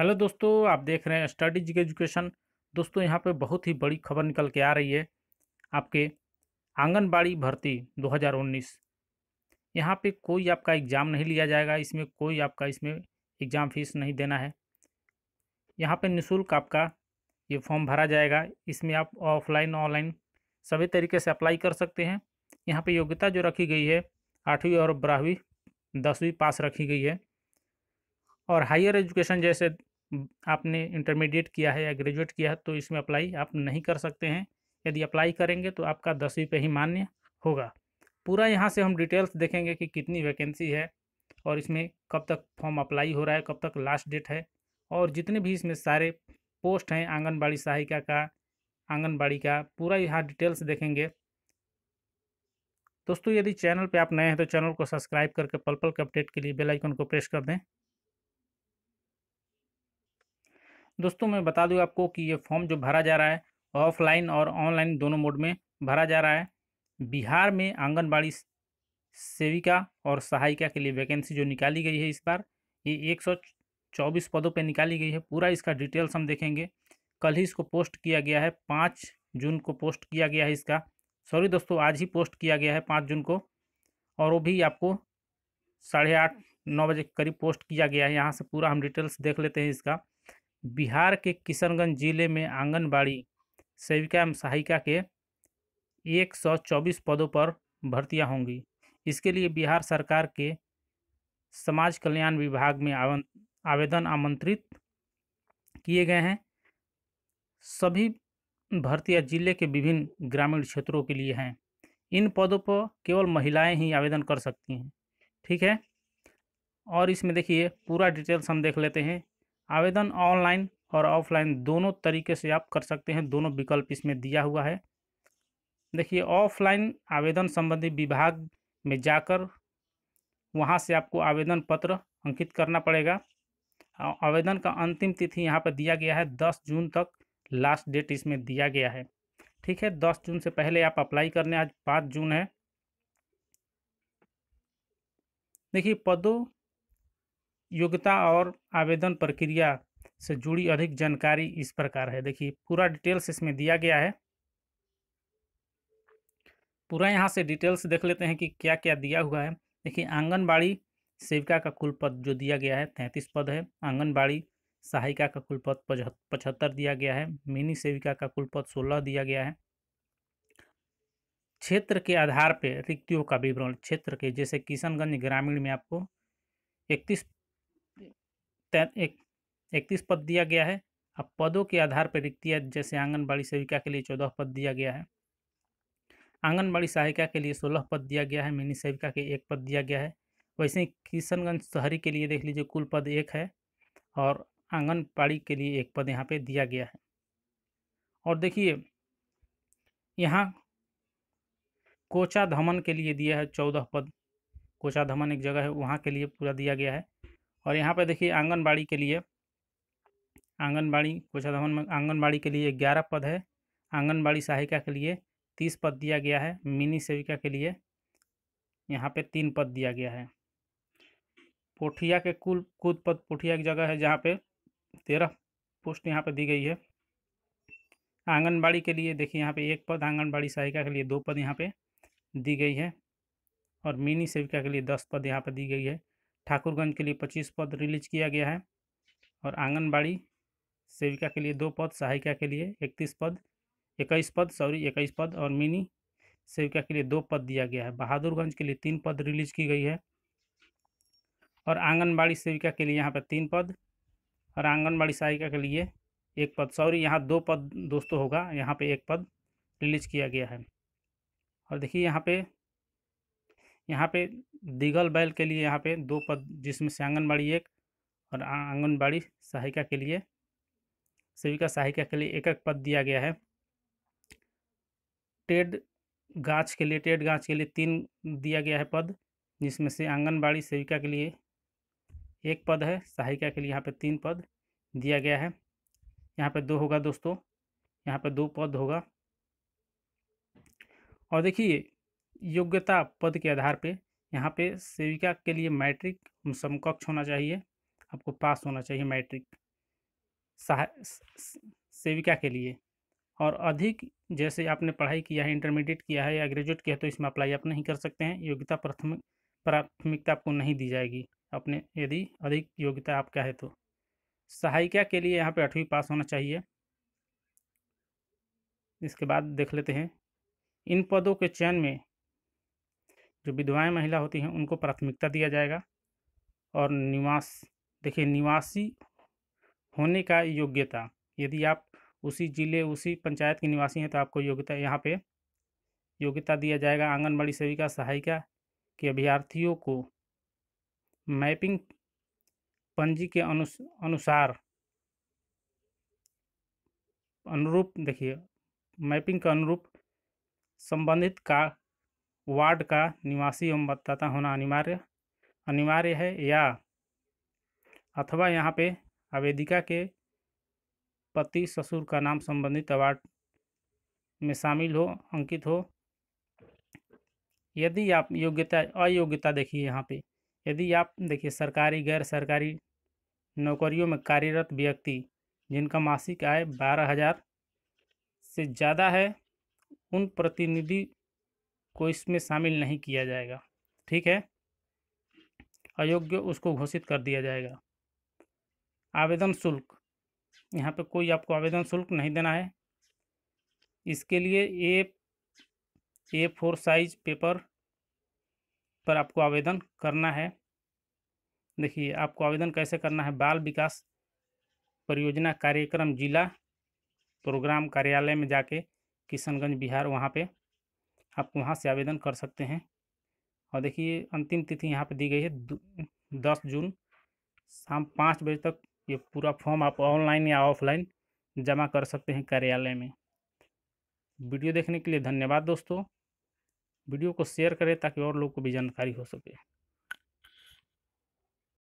hello दोस्तों आप देख रहे हैं स्टडी एजुकेशन दोस्तों यहाँ पे बहुत ही बड़ी खबर निकल के आ रही है आपके आंगनबाड़ी भर्ती 2019 यहाँ पे कोई आपका एग्ज़ाम नहीं लिया जाएगा इसमें कोई आपका इसमें एग्ज़ाम फीस नहीं देना है यहाँ पे निशुल्क आपका ये फॉर्म भरा जाएगा इसमें आप ऑफलाइन ऑनलाइन सभी तरीके से अप्लाई कर सकते हैं यहाँ पर योग्यता जो रखी गई है आठवीं और बारहवीं दसवीं पास रखी गई है और हायर एजुकेशन जैसे आपने इंटरमीडिएट किया है या ग्रेजुएट किया है तो इसमें अप्लाई आप नहीं कर सकते हैं यदि अप्लाई करेंगे तो आपका दसवीं पे ही मान्य होगा पूरा यहाँ से हम डिटेल्स देखेंगे कि कितनी वैकेंसी है और इसमें कब तक फॉर्म अप्लाई हो रहा है कब तक लास्ट डेट है और जितने भी इसमें सारे पोस्ट हैं आंगनबाड़ी सहायिका का आंगनबाड़ी का पूरा यहाँ डिटेल्स देखेंगे दोस्तों यदि चैनल पे आप नए हैं तो चैनल को सब्सक्राइब करके पल पल के अपडेट के लिए बेल आइकन को प्रेस कर दें दोस्तों मैं बता दूँ आपको कि ये फॉर्म जो भरा जा रहा है ऑफलाइन और ऑनलाइन दोनों मोड में भरा जा रहा है बिहार में आंगनबाड़ी सेविका और सहायिका के लिए वैकेंसी जो निकाली गई है इस बार ये चौबीस पदों पर निकाली गई है पूरा इसका डिटेल्स हम देखेंगे कल ही इसको पोस्ट किया गया है पाँच जून को पोस्ट किया गया है इसका सॉरी दोस्तों आज ही पोस्ट किया गया है पाँच जून को और वो भी आपको साढ़े आठ नौ बजे के करीब पोस्ट किया गया है यहाँ से पूरा हम डिटेल्स देख लेते हैं इसका बिहार के किशनगंज जिले में आंगनबाड़ी सेविका एवं सहायिका के 124 पदों पर भर्तियां होंगी इसके लिए बिहार सरकार के समाज कल्याण विभाग में आवेदन आमंत्रित किए गए हैं सभी भर्तियां जिले के विभिन्न ग्रामीण क्षेत्रों के लिए हैं इन पदों पर केवल महिलाएं ही आवेदन कर सकती हैं ठीक है और इसमें देखिए पूरा डिटेल्स हम देख लेते हैं आवेदन ऑनलाइन और ऑफलाइन दोनों तरीके से आप कर सकते हैं दोनों विकल्प इसमें दिया हुआ है देखिए ऑफलाइन आवेदन संबंधी विभाग में जाकर वहाँ से आपको आवेदन पत्र अंकित करना पड़ेगा आवेदन का अंतिम तिथि यहाँ पर दिया गया है दस जून तक लास्ट डेट इसमें दिया गया है ठीक है दस जून से पहले आप अप्लाई करने आज पाँच जून है देखिए पदों योग्यता और आवेदन प्रक्रिया से जुड़ी अधिक जानकारी इस प्रकार है देखिए पूरा डिटेल्स इसमें दिया गया है पूरा यहाँ से डिटेल्स देख लेते हैं कि क्या क्या दिया हुआ है देखिए आंगनबाड़ी सेविका का कुल पद जो दिया गया है तैंतीस पद है आंगनबाड़ी सहायिका का कुल पद पचहत्तर दिया गया है मिनी सेविका का कुल पद सोलह दिया गया है क्षेत्र के आधार पर रिक्तियों का विवरण क्षेत्र के जैसे किशनगंज ग्रामीण में आपको इकतीस एक इकतीस पद दिया गया है अब पदों के आधार पर रिक्त जैसे आंगनबाड़ी सेविका के लिए चौदह पद दिया गया है आंगनबाड़ी सहायिका के लिए सोलह पद दिया गया है मिनी सेविका के एक पद दिया गया है वैसे ही किशनगंज शहरी के लिए देख लीजिए कुल पद एक है और आंगनबाड़ी के लिए एक पद यहाँ पे दिया गया है और देखिए यहाँ कोचा धमन के लिए दिया है चौदह पद कोचा धमन एक जगह है वहाँ के लिए पूरा दिया गया है और यहाँ पर देखिए आंगनबाड़ी के लिए आंगनबाड़ी कोचा दमन में आंगनबाड़ी के लिए ग्यारह पद है आंगनबाड़ी सहायिका के लिए तीस पद दिया गया है मिनी सेविका के लिए यहाँ पे तीन पद दिया गया है पोठिया के कुल कूद पद पोठिया की जगह है जहाँ पे तेरह पोस्ट यहाँ पे दी गई है आंगनबाड़ी के लिए देखिए यहाँ पे एक पद आंगनबाड़ी सहायिका के लिए दो पद यहाँ पे दी गई है और मिनी सेविका के लिए दस पद यहाँ पे दी गई है ठाकुरगंज के लिए पच्चीस पद रिलीज किया गया है और आंगनबाड़ी सेविका के लिए दो पद सहायिका के लिए इकतीस पद इक्कीस पद सॉरी इक्कीस पद और मिनी सेविका के लिए दो पद दिया गया है बहादुरगंज के लिए तीन पद रिलीज की गई है और आंगनबाड़ी सेविका के लिए यहाँ पर तीन पद और आंगनबाड़ी सहायिका के लिए एक पद सॉरी यहाँ दो पद दोस्तों होगा यहाँ पे एक पद रिलीज किया गया है और देखिए यहाँ पे यहाँ पे दिगल बैल के लिए यहाँ पे दो पद जिसमें से आंगनबाड़ी एक और आंगनबाड़ी सहायिका के लिए सेविका सहायिका के लिए एक एक पद दिया गया है टेड गाछ के लिए टेड गाछ के लिए तीन दिया गया है पद जिसमें से आंगनबाड़ी सेविका के लिए एक पद है सहायिका के लिए यहाँ पे तीन पद दिया गया है यहाँ पे दो होगा दोस्तों यहाँ पे दो पद होगा और देखिए योग्यता पद के आधार पे यहाँ पे सेविका के लिए मैट्रिक समकक्ष होना चाहिए आपको पास होना चाहिए मैट्रिक सेविका के लिए और अधिक जैसे आपने पढ़ाई किया है इंटरमीडिएट किया है या ग्रेजुएट किया है तो इसमें अप्लाई आप नहीं कर सकते हैं योग्यता प्राथमिक प्राथमिकता आपको नहीं दी जाएगी अपने यदि अधिक योग्यता आपका है तो सहायिका के लिए यहाँ पे आठवीं पास होना चाहिए इसके बाद देख लेते हैं इन पदों के चयन में जो विधवाएं महिला होती हैं उनको प्राथमिकता दिया जाएगा और निवास देखिए निवासी होने का योग्यता यदि आप उसी ज़िले उसी पंचायत के निवासी हैं तो आपको योग्यता यहाँ पे योग्यता दिया जाएगा आंगनबाड़ी सेविका सहायिका के अभ्यर्थियों को मैपिंग पंजी के अनु अनुसार अनुरूप देखिए मैपिंग के अनुरूप संबंधित का वार्ड का निवासी एवं मतदाता होना अनिवार्य अनिवार्य है या अथवा यहाँ पे आवेदिका के पति ससुर का नाम संबंधित अवार्ड में शामिल हो अंकित हो यदि आप योग्यता अयोग्यता देखिए यहाँ पे यदि आप देखिए सरकारी गैर सरकारी नौकरियों में कार्यरत व्यक्ति जिनका मासिक आय बारह हज़ार से ज़्यादा है उन प्रतिनिधि को इसमें शामिल नहीं किया जाएगा ठीक है अयोग्य उसको घोषित कर दिया जाएगा आवेदन शुल्क यहाँ पे कोई आपको आवेदन शुल्क नहीं देना है इसके लिए A A four size paper पर आपको आवेदन करना है देखिए आपको आवेदन कैसे करना है बाल विकास परियोजना कार्यक्रम जिला प्रोग्राम कार्यालय में जाके किशनगंज बिहार वहाँ पे आप वहाँ से आवेदन कर सकते हैं और देखिए अंतिम तिथि यहाँ पर दी गई है दस जून शाम पाँच बजे तक ये पूरा फॉर्म आप ऑनलाइन या ऑफलाइन जमा कर सकते हैं कार्यालय में वीडियो देखने के लिए धन्यवाद दोस्तों वीडियो को शेयर करें ताकि और लोग को भी जानकारी हो सके